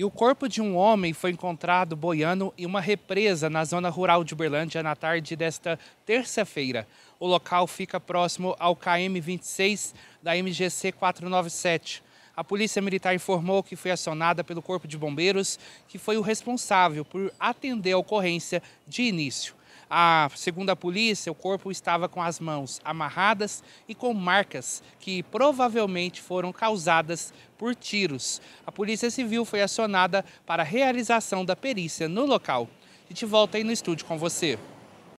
E o corpo de um homem foi encontrado boiando em uma represa na zona rural de Uberlândia na tarde desta terça-feira. O local fica próximo ao KM-26 da MGC 497. A Polícia Militar informou que foi acionada pelo Corpo de Bombeiros, que foi o responsável por atender a ocorrência de início. A, segundo a polícia, o corpo estava com as mãos amarradas e com marcas que provavelmente foram causadas por tiros. A Polícia Civil foi acionada para a realização da perícia no local. A gente volta aí no estúdio com você.